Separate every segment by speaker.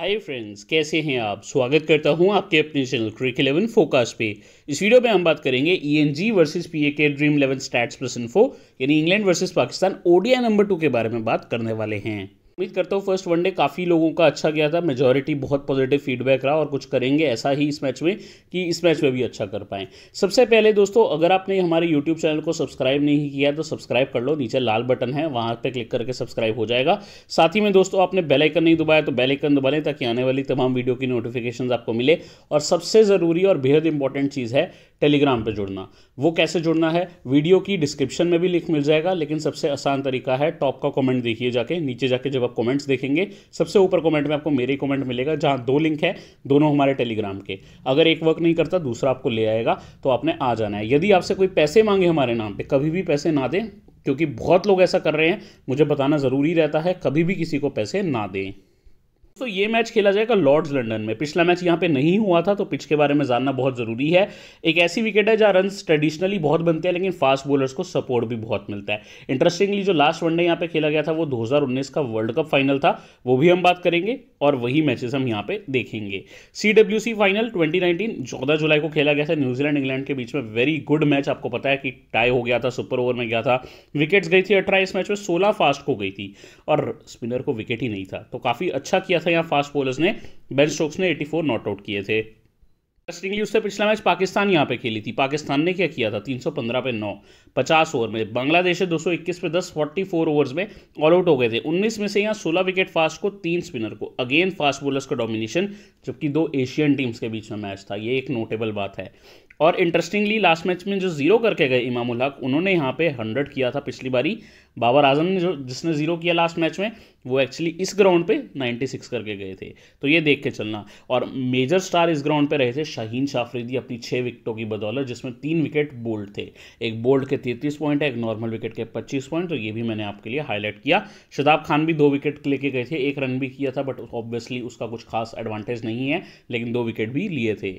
Speaker 1: hi friends कैसे हैं आप स्वागत करता हूं आपके अपने चैनल क्रिक इलेवन फोकस पे इस वीडियो में हम बात करेंगे E N G versus P A K Dream Eleven stats plus info यानी England versus Pakistan ODI number two के बारे में बात करने वाले हैं उम्मीद करता हूँ फर्स्ट वनडे काफ़ी लोगों का अच्छा गया था मेजॉरिटी बहुत पॉजिटिव फीडबैक रहा और कुछ करेंगे ऐसा ही इस मैच में कि इस मैच में भी अच्छा कर पाएँ सबसे पहले दोस्तों अगर आपने हमारे यूट्यूब चैनल को सब्सक्राइब नहीं किया तो सब्सक्राइब कर लो नीचे लाल बटन है वहाँ पर क्लिक करके सब्सक्राइब हो जाएगा साथ ही में दोस्तों आपने बेलाइकन नहीं दबाया तो बेलाइकन दबा लें ताकि आने वाली तमाम वीडियो की नोटिफिकेशन आपको मिले और सबसे ज़रूरी और बेहद इंपॉर्टेंट चीज़ है टेलीग्राम पे जुड़ना वो कैसे जुड़ना है वीडियो की डिस्क्रिप्शन में भी लिंक मिल जाएगा लेकिन सबसे आसान तरीका है टॉप का कमेंट देखिए जाके नीचे जाके जब आप कमेंट्स देखेंगे सबसे ऊपर कमेंट में आपको मेरे कमेंट मिलेगा जहाँ दो लिंक है दोनों हमारे टेलीग्राम के अगर एक वर्क नहीं करता दूसरा आपको ले आएगा तो आपने आ जाना है यदि आपसे कोई पैसे मांगे हमारे नाम पर कभी भी पैसे ना दें क्योंकि बहुत लोग ऐसा कर रहे हैं मुझे बताना ज़रूरी रहता है कभी भी किसी को पैसे ना दें तो ये मैच खेला जाएगा लॉर्ड्स लंदन में पिछला मैच यहाँ पे नहीं हुआ था तो पिच के बारे में जानना बहुत ज़रूरी है एक ऐसी विकेट है जहाँ रन ट्रेडिशनली बहुत बनते हैं लेकिन फास्ट बॉलर्स को सपोर्ट भी बहुत मिलता है इंटरेस्टिंगली जो लास्ट वनडे यहाँ पे खेला गया था वो 2019 का वर्ल्ड कप फाइनल था वो भी हम बात करेंगे और वही मैचेस हम यहाँ पे देखेंगे सी फाइनल नाइनटीन चौदह जुलाई को खेला गया था न्यूजीलैंड इंग्लैंड के बीच में वेरी गुड मैच आपको पता है कि टाई हो गया था सुपर ओवर में गया था विकेट्स गई थी अठारह इस मैच में सोलह फास्ट को गई थी और स्पिनर को विकेट ही नहीं था तो काफ़ी अच्छा किया था था यहाँ फास्ट बॉलर्स ने बेन स्टोक्स ने 84 नॉट आउट किए थे इंटरेस्टिंगली उससे पिछला मैच पाकिस्तान यहाँ पे खेली थी पाकिस्तान ने क्या किया था 315 पे 9 50 ओवर में बांग्लादेश है 221 पे 10 44 ओवर्स में ऑल आउट हो गए थे 19 में से यहाँ 16 विकेट फास्ट को तीन स्पिनर को अगेन फास्ट बॉलर्स का डोमिनेशन जबकि दो एशियन टीम्स के बीच में मैच था ये एक नोटेबल बात है और इंटरेस्टिंगली लास्ट मैच में जो जीरो करके गए इमामुल हक उन्होंने यहाँ पे हंड्रेड किया था पिछली बारी बाबर आजम ने जो जिसने जीरो किया लास्ट मैच में वो एक्चुअली इस ग्राउंड पे 96 करके गए थे तो ये देख के चलना और मेजर स्टार इस ग्राउंड पे रहे थे शाहीन शाफरीदी अपनी छः विकेटों की बदौलत जिसमें तीन विकेट बोल्ड थे एक बोल्ड के तैंतीस पॉइंट है एक नॉर्मल विकेट के पच्चीस पॉइंट तो ये भी मैंने आपके लिए हाईलाइट किया शताब खान भी दो विकेट लेके गए थे एक रन भी किया था बट ऑब्वियसली उसका कुछ खास एडवांटेज नहीं है लेकिन दो विकेट भी लिए थे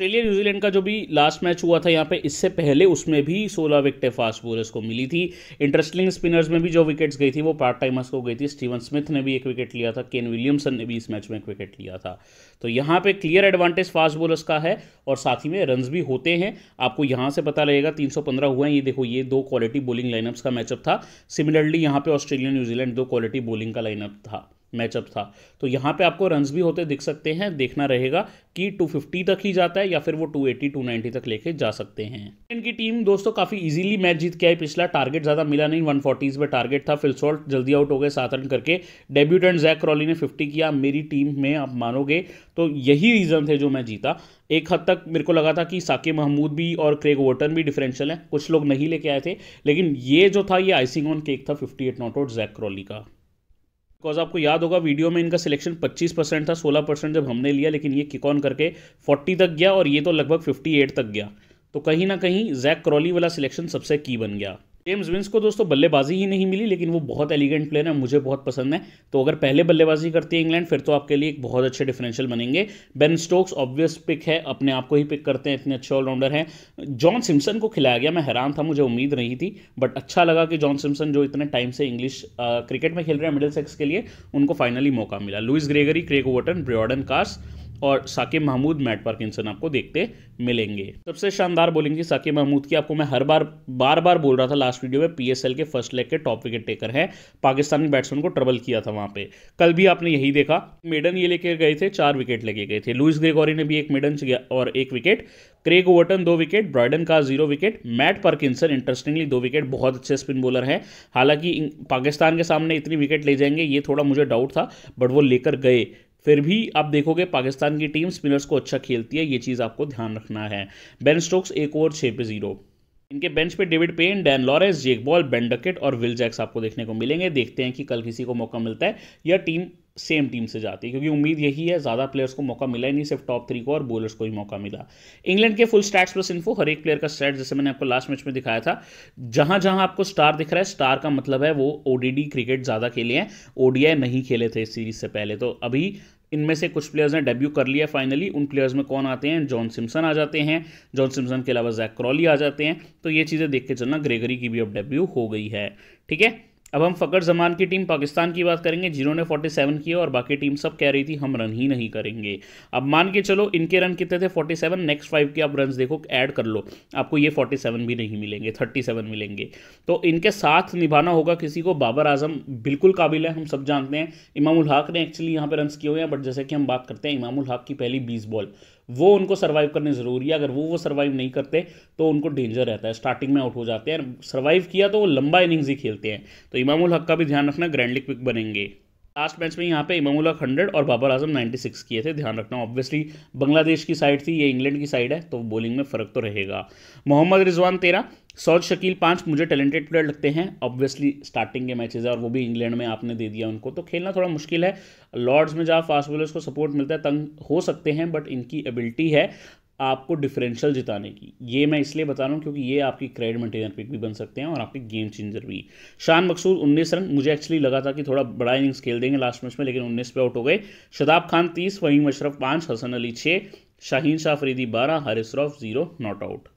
Speaker 1: ऑस्ट्रेलिया न्यूजीलैंड का जो भी लास्ट मैच हुआ था यहाँ पे इससे पहले उसमें भी 16 विकेटें फास्ट बोलर्स को मिली थी इंटरेस्टिंग स्पिनर्स में भी जो विकेट्स गई थी वो पार्ट टाइमर्स को गई थी स्टीवन स्मिथ ने भी एक विकेट लिया था केन विलियमसन ने भी इस मैच में एक विकेट लिया था तो यहाँ पे क्लियर एडवांटेज फास्ट बोलर्स का है और साथ ही में रन भी होते हैं आपको यहाँ से पता लगेगा तीन हुए हैं ये देखो ये दो क्वालिटी बॉलिंग लाइनअप्स का मैचअप था सिमिलरली यहाँ पे ऑस्ट्रेलिया न्यूजीलैंड दो क्वालिटी बॉलिंग का लाइनअप था मैचअप था तो यहाँ पे आपको रन्स भी होते दिख सकते हैं देखना रहेगा कि 250 तक ही जाता है या फिर वो 280 290 तक लेके जा सकते हैं इनकी टीम दोस्तों काफ़ी इजीली मैच जीत के आई पिछला टारगेट ज़्यादा मिला नहीं 140s पे टारगेट था फिलसॉल्ट जल्दी आउट हो गए सात रन करके डेब्यूटेंट जैक क्रॉली ने 50 किया मेरी टीम में आप मानोगे तो यही रीज़न थे जो मैं जीता एक हद तक मेरे को लगा था कि साकिब महमूद भी और क्रेग वोटन भी डिफरेंशियल है कुछ लोग नहीं लेके आए थे लेकिन ये जो था ये आइसिंग ऑन केक था fifty not out Jack Crawley का बिकॉज आपको याद होगा वीडियो में इनका सिलेक्शन 25 परसेंट था 16 परसेंट जब हमने लिया लेकिन ये किक ऑन करके 40 तक गया और ये तो लगभग 58 तक गया तो कहीं ना कहीं जैक क्रॉली वाला सिलेक्शन सबसे की बन गया जेम्स विंस को दोस्तों बल्लेबाजी ही नहीं मिली लेकिन वो बहुत एलिगेंट प्लेयर है मुझे बहुत पसंद है तो अगर पहले बल्लेबाजी करती है इंग्लैंड फिर तो आपके लिए एक बहुत अच्छे डिफरेंशियल बनेंगे बेन स्टोक्स ऑब्वियस पिक है अपने आप को ही पिक करते हैं इतने अच्छे ऑलराउंडर हैं जॉन सिम्सन को खिलाया गया मैं हैरान था मुझे उम्मीद नहीं थी बट अच्छा लगा कि जॉन सिम्सन जो इतने टाइम से इंग्लिश क्रिकेट में खेल रहे हैं मिडिल सेक्स के लिए उनको फाइनली मौका मिला Lewis Gregory Craig Overton Brydon Carse और साकिब महमूद मैट पार्किंसन आपको देखते मिलेंगे सबसे शानदार बोलिंग थी साकिब महमूद की आपको मैं हर बार बार बार बोल रहा था लास्ट वीडियो में पीएसएल के फर्स्ट लेग के टॉप विकेट टेकर हैं पाकिस्तानी बैट्समैन को ट्रबल किया था वहां पे कल भी आपने यही देखा मेडन ये लेके गए थे चार विकेट लेके गए थे लुइस ग्रेगोरी ने भी एक मेडन और एक विकेट क्रेग ओवर्टन दो विकेट ब्रॉयडन का zero wicket Matt Parkinson interestingly दो विकेट बहुत अच्छे स्पिन बॉलर हैं हालांकि पाकिस्तान के सामने इतनी विकेट ले जाएंगे ये थोड़ा मुझे डाउट था बट वो लेकर गए फिर भी आप देखोगे पाकिस्तान की टीम स्पिनर्स को अच्छा खेलती है ये चीज़ आपको ध्यान रखना है बेन स्टोक्स एक ओवर छः पे जीरो इनके बेंच पे David Payne Dan Lawrence Jake Ball Duckett और विल जैक्स आपको देखने को मिलेंगे देखते हैं कि कल किसी को मौका मिलता है या टीम सेम टीम से जाती है क्योंकि उम्मीद यही है ज़्यादा प्लेयर्स को मौका मिला ही नहीं सिर्फ टॉप थ्री को और बोलर्स को ही मौका मिला इंग्लैंड के फुल स्टैट्स प्लस इन्फो हर एक प्लेयर का स्टैट जैसे मैंने आपको लास्ट मैच में दिखाया था जहां जहां आपको स्टार दिख रहा है स्टार का मतलब है वो ओडीडी क्रिकेट ज़्यादा खेले हैं ओडीआई नहीं खेले थे इस सीरीज से पहले तो अभी इनमें से कुछ प्लेयर्स ने डेब्यू कर लिया फाइनली उन प्लेयर्स में कौन आते हैं जॉन सिम्सन आ जाते हैं जॉन सिम्सन के अलावा जैक क्रॉली आ जाते हैं तो ये चीज़ें देख के चलना ग्रेगरी की भी अब डेब्यू हो गई है ठीक है अब हम फ़कर जमान की टीम पाकिस्तान की बात करेंगे जिन्होंने 47 किया और बाकी टीम सब कह रही थी हम रन ही नहीं करेंगे अब मान के चलो इनके रन कितने थे 47 नेक्स्ट फाइव के आप रन देखो ऐड कर लो आपको ये 47 भी नहीं मिलेंगे 37 मिलेंगे तो इनके साथ निभाना होगा किसी को बाबर आजम बिल्कुल काबिल है हम सब जानते हैं इमामुल हक ने एक्चुअली यहाँ पर रन किए हुए हैं बट जैसे कि हम बात करते हैं इमामुल हक की पहली बीस बॉल वो उनको सर्वाइव करने ज़रूरी है अगर वो वो सर्वाइव नहीं करते तो उनको डेंजर रहता है स्टार्टिंग में आउट हो जाते हैं सर्वाइव किया तो वो लंबा इनिंग्स ही खेलते हैं तो इमामुल हक का भी ध्यान रखना ग्रैंडली क्विक बनेंगे लास्ट मैच में यहाँ पे इमामुल्ला हंड्रेड और बाबर आजम नाइन्टी सिक्स किए थे ध्यान रखना ऑब्वियसली बांग्लादेश की साइड थी ये इंग्लैंड की साइड है तो बॉलिंग में फ़र्क तो रहेगा मोहम्मद रिजवान तेरह सौद शकील पाँच मुझे टैलेंटेड प्लेयर लगते हैं ऑब्वियसली स्टार्टिंग के मैचेज है और वो भी इंग्लैंड में आपने दे दिया उनको तो खेलना थोड़ा मुश्किल है लॉर्ड्स में जहाँ फास्ट बॉलर्स को सपोर्ट मिलता है तंग हो सकते हैं बट इनकी एबिलिटी है आपको डिफरेंशियल जिताने की ये मैं इसलिए बता रहा हूँ क्योंकि ये आपकी क्रेडिट मटेरियल पिक भी बन सकते हैं और आपके गेम चेंजर भी शान मकसूद उन्नीस रन मुझे एक्चुअली लगा था कि थोड़ा बड़ा इनिंग्स खेल देंगे लास्ट मैच में लेकिन उन्नीस पे आउट हो गए शताब खान तीस वहीम अशरफ पाँच हसन अली छः शाहीन शाह फरीदी बारह Haris Rauf zero not out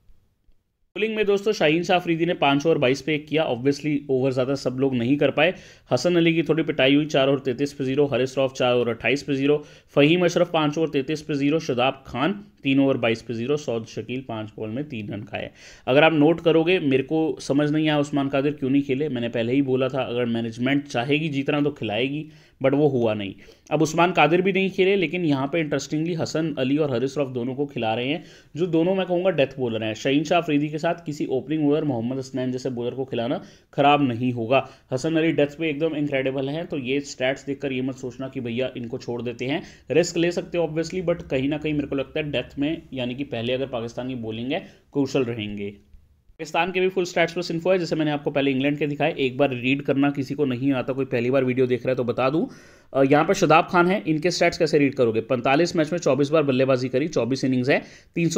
Speaker 1: bowling में दोस्तों शाहीन शाह अफरीदी ने पाँच ओवर बाईस पे एक किया ऑब्वियसली ओवर ज़्यादा सब लोग नहीं कर पाए हसन अली की थोड़ी पिटाई हुई चार ओवर तैंतीस पे जीरो हरे श्रॉफ चार ओवर अट्ठाईस पे जीरो फ़हीम अशरफ पाँच ओवर तैंतीस पे जीरो शदाब खान तीन ओवर बाईस पे जीरो सौद शकील पाँच बॉल में तीन रन खाए अगर आप नोट करोगे मेरे को समझ नहीं आया उस्मान कादिर क्यों नहीं खेले मैंने पहले ही बोला था अगर मैनेजमेंट चाहेगी जीतना तो खिलाएगी बट वो हुआ नहीं अब उस्मान कादिर भी नहीं खेले लेकिन यहाँ पे इंटरेस्टिंगली हसन अली और हरिस रफ दोनों को खिला रहे हैं जो दोनों मैं कहूँगा डेथ बॉलर हैं शहीन शाह अफरीदी के साथ किसी ओपनिंग बॉलर मोहम्मद हसनैन जैसे बॉलर को खिलाना खराब नहीं होगा हसन अली डेथ पे एकदम इंक्रेडिबल हैं तो ये स्टैट्स देखकर ये मत सोचना कि भैया इनको छोड़ देते हैं रिस्क ले सकते हो ऑब्वियसली बट कहीं ना कहीं मेरे को लगता है डेथ में यानी कि पहले अगर पाकिस्तान की बॉलिंग है कौशल रहेंगे पाकिस्तान के भी फुल स्टैट्स प्लस इन्फो है जैसे मैंने आपको पहले इंग्लैंड के दिखाए एक बार रीड करना किसी को नहीं आता कोई पहली बार वीडियो देख रहा है तो बता दूं यहाँ पर शदाब खान है इनके स्टैट्स कैसे रीड करोगे 45 मैच में 24 बार बल्लेबाजी करी 24 इनिंग्स है तीन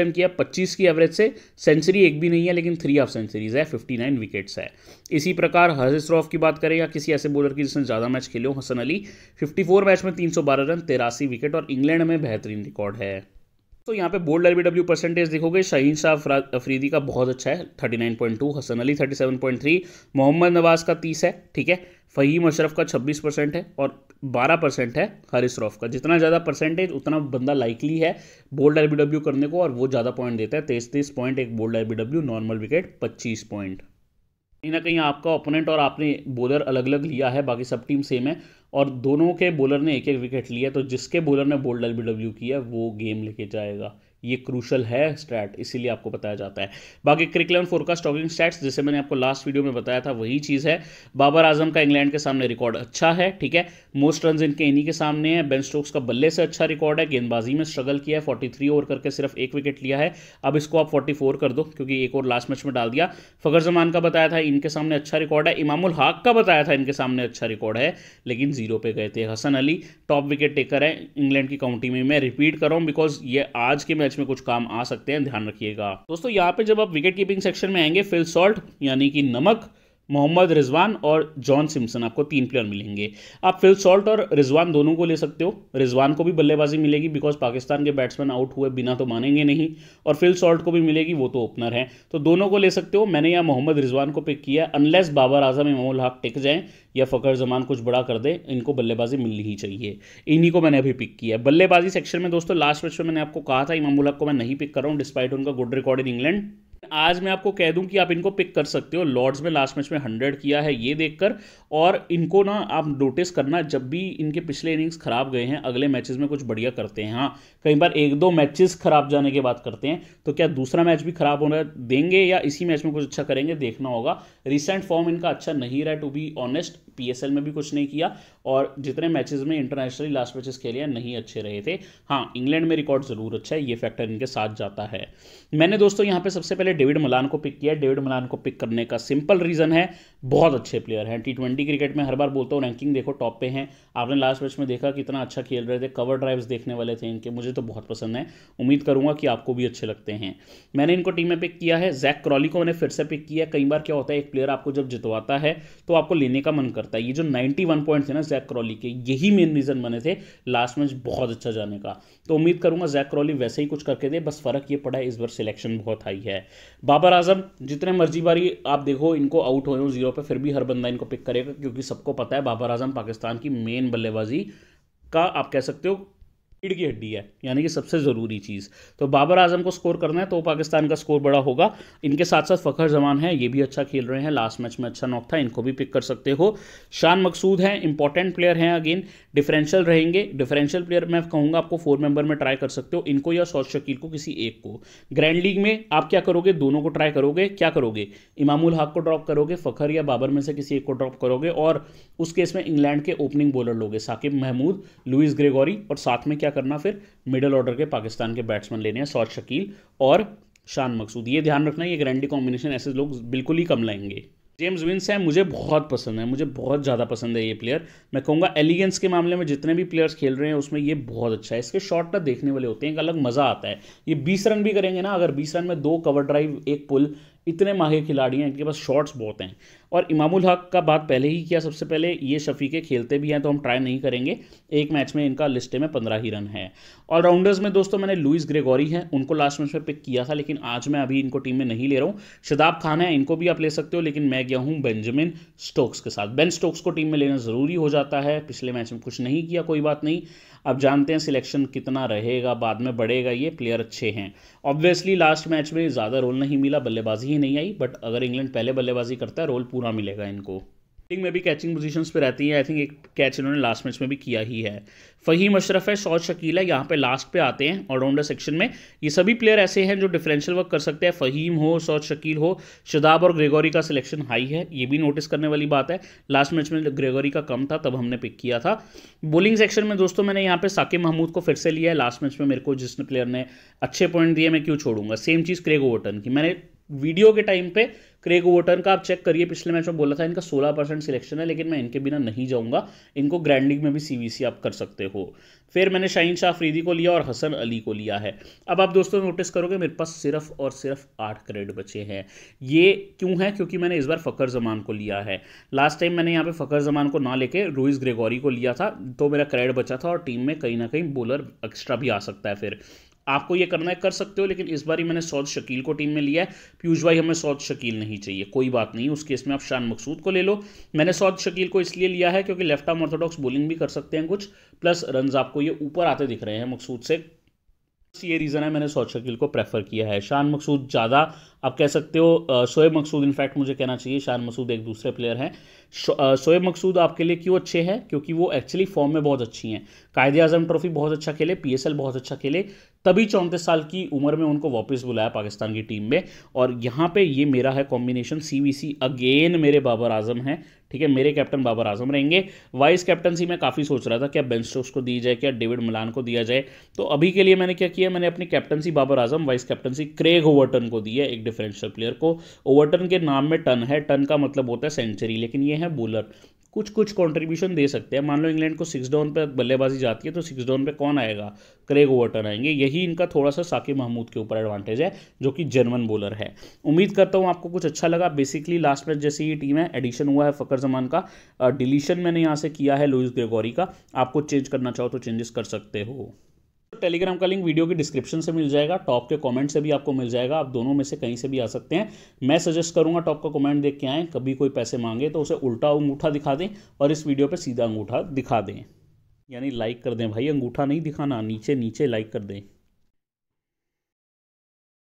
Speaker 1: रन किया 25 की एवरेज से सेंचुरी एक भी नहीं है लेकिन थ्री हाफ सेंचुरीज है 59 विकेट्स है इसी प्रकार हजिस रॉफ की बात करें या किसी ऐसे बॉलर की जिसने ज़्यादा मैच खेले हो हसन अली 54 मैच में 312 रन तिरासी विकेट और इंग्लैंड में बेहतरीन रिकॉर्ड है तो यहाँ पे बोल्ड डब्ल्यू परसेंटेज देखोगे शहीन शाह अफरीदी का बहुत अच्छा है 39.2 हसन अली 37.3 मोहम्मद नवाज का 30 है ठीक है फ़हीम अशरफ का 26 परसेंट है और 12 परसेंट है हरिस रॉफ का जितना ज़्यादा परसेंटेज उतना बंदा लाइकली है बोल्ड डब्ल्यू करने को और वो ज़्यादा पॉइंट देता है तेईस तेईस पॉइंट एक बोल्ड डब्ल्यू नॉर्मल विकेट पच्चीस पॉइंट कहीं ना कहीं आपका ओपोनेंट और आपने बॉलर अलग अलग लिया है बाकी सब टीम सेम है और दोनों के बॉलर ने एक एक विकेट लिया तो जिसके बॉलर ने बोल्ड एल की है वो गेम लेके जाएगा ये क्रूशल है स्ट्रैट इसीलिए आपको बताया जाता है बाकी क्रिकलम फोरकास्ट टॉकिंग स्टैट्स जैसे मैंने आपको लास्ट वीडियो में बताया था वही चीज़ है बाबर आजम का इंग्लैंड के सामने रिकॉर्ड अच्छा है ठीक है मोस्ट रन इनके इन्हीं के सामने है बेन स्टोक्स का बल्ले से अच्छा रिकॉर्ड है गेंदबाजी में स्ट्रगल किया है फोर्टी ओवर करके सिर्फ एक विकेट लिया है अब इसको आप फोर्टी कर दो क्योंकि एक और लास्ट मैच में डाल दिया फकर जमान का बताया था इनके सामने अच्छा रिकॉर्ड है इमामुल हाक का बताया था इनके सामने अच्छा रिकॉर्ड है लेकिन जीरो पे गए थे Hasan Ali top wicket taker है इंग्लैंड की काउंटी में मैं रिपीट कर रहा हूँ बिकॉज ये आज के मैच मैच में कुछ काम आ सकते हैं ध्यान रखिएगा दोस्तों यहाँ पे जब आप विकेट कीपिंग सेक्शन में आएंगे फिल सॉल्ट यानी कि नमक मोहम्मद रिजवान और जॉन सिम्सन आपको तीन प्लेयर मिलेंगे आप फिल सॉल्ट और रिजवान दोनों को ले सकते हो रिजवान को भी बल्लेबाजी मिलेगी बिकॉज पाकिस्तान के बैट्समैन आउट हुए बिना तो मानेंगे नहीं और फिल सॉल्ट को भी मिलेगी वो तो ओपनर है तो दोनों को ले सकते हो मैंने यहाँ मोहम्मद रिजवान को पिक किया अनलेस बाबर आजम इमामुल हक टिक जाएँ या फ़खर जमान कुछ बड़ा कर दे इनको बल्लेबाजी मिलनी ही चाहिए इन्हीं को मैंने अभी पिक किया बल्लेबाजी सेक्शन में दोस्तों लास्ट मैच में मैंने आपको कहा था इमामुल हक को मैं नहीं पिक कर रहा हूँ डिस्पाइट उनका गुड रिकॉर्ड इन इंग्लैंड आज मैं आपको कह दूं कि आप इनको पिक कर सकते हो लॉर्ड्स में लास्ट मैच में हंड्रेड किया है ये देखकर और इनको ना आप नोटिस करना जब भी इनके पिछले इनिंग्स खराब गए हैं अगले मैचेस में कुछ बढ़िया करते हैं हाँ कई बार एक दो मैचेस खराब जाने की बात करते हैं तो क्या दूसरा मैच भी खराब होना देंगे या इसी मैच में कुछ अच्छा करेंगे देखना होगा रिसेंट फॉर्म इनका अच्छा नहीं रहा टू बी ऑनेस्ट पी में भी कुछ नहीं किया और जितने मैचेस में इंटरनेशनली लास्ट मैचेस खेले हैं नहीं अच्छे रहे थे हाँ इंग्लैंड में रिकॉर्ड ज़रूर अच्छा है ये फैक्टर इनके साथ जाता है मैंने दोस्तों यहाँ पर सबसे पहले डेविड मलान को पिक किया डेविड मलान को पिक करने का सिंपल रीज़न है बहुत अच्छे प्लेयर हैं टी क्रिकेट में हर बार बोलता हूँ रैंकिंग देखो टॉप पे हैं आपने लास्ट मैच में देखा कितना अच्छा खेल रहे थे कवर ड्राइव्स देखने वाले थे इनके मुझे तो बहुत पसंद है उम्मीद करूंगा कि आपको भी अच्छे लगते हैं मैंने इनको टीम में पिक किया है जैक क्रॉली को मैंने फिर से पिक किया कई बार क्या होता है एक प्लेयर आपको जब जितवाता है तो आपको लेने का मन करता करता है ये जो 91 पॉइंट्स है ना जैक क्रॉली के यही मेन रीज़न बने थे लास्ट मैच बहुत अच्छा जाने का तो उम्मीद करूंगा जैक क्रॉली वैसे ही कुछ करके दे बस फ़र्क ये पड़ा है इस बार सिलेक्शन बहुत हाई है बाबर आजम जितने मर्जी बारी आप देखो इनको आउट हो जीरो पर फिर भी हर बंदा इनको पिक करेगा क्योंकि सबको पता है बाबर आजम पाकिस्तान की मेन बल्लेबाजी का आप कह सकते हो रीढ़ की हड्डी है यानी कि सबसे ज़रूरी चीज़ तो बाबर आजम को स्कोर करना है तो पाकिस्तान का स्कोर बड़ा होगा इनके साथ साथ फ़खर जमान है ये भी अच्छा खेल रहे हैं लास्ट मैच में अच्छा नॉक था इनको भी पिक कर सकते हो शान मकसूद हैं इंपॉर्टेंट प्लेयर हैं अगेन डिफरेंशियल रहेंगे डिफरेंशियल प्लेयर मैं कहूँगा आपको फोर मेंबर में ट्राई कर सकते हो इनको या शौज शकील को किसी एक को ग्रैंड लीग में आप क्या करोगे दोनों को ट्राई करोगे क्या करोगे इमामुल हक को ड्रॉप करोगे फ़खर या बाबर में से किसी एक को ड्रॉप करोगे और उस केस में इंग्लैंड के ओपनिंग बॉलर लोगे साकिब महमूद लुइस ग्रेगोरी और साथ में क्या क्या करना फिर मिडल ऑर्डर के पाकिस्तान के बैट्समैन लेने हैं सौद शकील और शान मकसूद ये ध्यान रखना ये ग्रैंडी कॉम्बिनेशन ऐसे लोग बिल्कुल ही कम लाएंगे जेम्स विंस है मुझे बहुत पसंद है मुझे बहुत ज़्यादा पसंद है ये प्लेयर मैं कहूँगा एलिगेंस के मामले में जितने भी प्लेयर्स खेल रहे हैं उसमें ये बहुत अच्छा है इसके शॉट ना देखने वाले होते हैं एक अलग मज़ा आता है ये बीस रन भी करेंगे ना अगर बीस रन में दो कवर ड्राइव एक पुल इतने माहिर खिलाड़ी हैं इनके पास शॉट्स बहुत हैं और इमामुल हक का बात पहले ही किया सबसे पहले ये शफीके खेलते भी हैं तो हम ट्राई नहीं करेंगे एक मैच में इनका लिस्ट में पंद्रह ही रन है ऑलराउंडर्स में दोस्तों मैंने लुइस ग्रेगोरी हैं उनको लास्ट मैच में पिक किया था लेकिन आज मैं अभी इनको टीम में नहीं ले रहा हूँ शदाब खान है इनको भी आप ले सकते हो लेकिन मैं गया हूँ बेंजामिन स्टोक्स के साथ बेन स्टोक्स को टीम में लेना ज़रूरी हो जाता है पिछले मैच में कुछ नहीं किया कोई बात नहीं अब जानते हैं सिलेक्शन कितना रहेगा बाद में बढ़ेगा ये प्लेयर अच्छे हैं ऑब्वियसली लास्ट मैच में ज़्यादा रोल नहीं मिला बल्लेबाजी ही नहीं आई बट अगर इंग्लैंड पहले बल्लेबाजी करता है रोल पूरा मिलेगा इनको बैटिंग में भी कैचिंग पोजिशन पर रहती है आई थिंक एक कैच इन्होंने लास्ट मैच में भी किया ही है फ़हीम अशरफ है शौर शकील है यहाँ पे लास्ट पे आते हैं ऑलराउंडर सेक्शन में ये सभी प्लेयर ऐसे हैं जो डिफरेंशियल वर्क कर सकते हैं फ़हीम हो शौर शकील हो शदाब और ग्रेगोरी का सिलेक्शन हाई है ये भी नोटिस करने वाली बात है लास्ट मैच में ग्रेगोरी का कम था तब हमने पिक किया था बोलिंग सेक्शन में दोस्तों मैंने यहाँ पर साकिब महमूद को फिर से लिया है लास्ट मैच में मेरे को जिस प्लेयर ने अच्छे पॉइंट दिए मैं क्यों छोड़ूंगा सेम चीज़ क्रेग ओवर्टन की मैंने वीडियो के टाइम पे क्रेग वोटन का आप चेक करिए पिछले मैच में बोला था इनका 16 परसेंट सिलेक्शन है लेकिन मैं इनके बिना नहीं जाऊंगा इनको ग्रैंड लीग में भी सीवीसी आप कर सकते हो फिर मैंने शाहीन शाह अफरीदी को लिया और हसन अली को लिया है अब आप दोस्तों नोटिस करोगे मेरे पास सिर्फ और सिर्फ आठ क्रेड बचे हैं ये क्यों है क्योंकि मैंने इस बार फ़कर जमान को लिया है लास्ट टाइम मैंने यहाँ पे फ़कर जमान को ना लेके रोइस ग्रेगोरी को लिया था तो मेरा क्रेड बचा था और टीम में कहीं ना कहीं बॉलर एक्स्ट्रा भी आ सकता है फिर आपको ये करना है कर सकते हो लेकिन इस बार ही मैंने सौद शकील को टीम में लिया है पीयूष भाई हमें सौद शकील नहीं चाहिए कोई बात नहीं उस केस में आप शान मकसूद को ले लो मैंने सौद शकील को इसलिए लिया है क्योंकि लेफ्ट आर्म ऑर्थोडॉक्स बोलिंग भी कर सकते हैं कुछ प्लस रन आपको ये ऊपर आते दिख रहे हैं मकसूद से ये रीज़न है मैंने सौद शकील को प्रेफर किया है शान मकसूद ज़्यादा आप कह सकते हो शोएब मकसूद इनफैक्ट मुझे कहना चाहिए शान मकसूद एक दूसरे प्लेयर हैं शोएब मकसूद आपके लिए क्यों अच्छे हैं क्योंकि वो एक्चुअली फॉर्म में बहुत अच्छी हैं कायदे आजम ट्रॉफी बहुत अच्छा खेले पीएसएल बहुत अच्छा खेले तभी चौंतीस साल की उम्र में उनको वापस बुलाया पाकिस्तान की टीम में और यहाँ पे ये मेरा है कॉम्बिनेशन सीवीसी अगेन मेरे बाबर आजम हैं ठीक है मेरे कैप्टन बाबर आजम रहेंगे वाइस कैप्टनसी मैं काफ़ी सोच रहा था क्या बेन स्टोक्स को दी जाए क्या डेविड मिलान को दिया जाए तो अभी के लिए मैंने क्या किया मैंने अपनी captaincy Babar Azam vice captaincy Craig Overton को दी है एक डिफरेंशियल प्लेयर को ओवरटन के नाम में टन है टन का मतलब होता है सेंचुरी लेकिन ये है बोलर कुछ कुछ कंट्रीब्यूशन दे सकते हैं मान लो इंग्लैंड को सिक्स डाउन पर बल्लेबाजी जाती है तो सिक्स डाउन पे कौन आएगा क्रेग ओवर्टन आएंगे यही इनका थोड़ा सा साकिब महमूद के ऊपर एडवांटेज है जो कि जर्मन बॉलर है उम्मीद करता हूँ आपको कुछ अच्छा लगा बेसिकली लास्ट मैच जैसी ये टीम है एडिशन हुआ है फ़कर जमान का डिलीशन मैंने यहाँ से किया है लुइस ग्रेगोरी का आपको चेंज करना चाहो तो चेंजेस कर सकते हो टेलीग्राम का लिंक वीडियो की डिस्क्रिप्शन से मिल जाएगा टॉप के कमेंट से भी आपको मिल जाएगा आप दोनों में से कहीं से भी आ सकते हैं मैं सजेस्ट करूंगा टॉप का कमेंट देख के आए कभी कोई पैसे मांगे तो उसे उल्टा अंगूठा दिखा दें और इस वीडियो पर सीधा अंगूठा दिखा दें यानी लाइक कर दें भाई अंगूठा नहीं दिखाना नीचे नीचे लाइक कर दें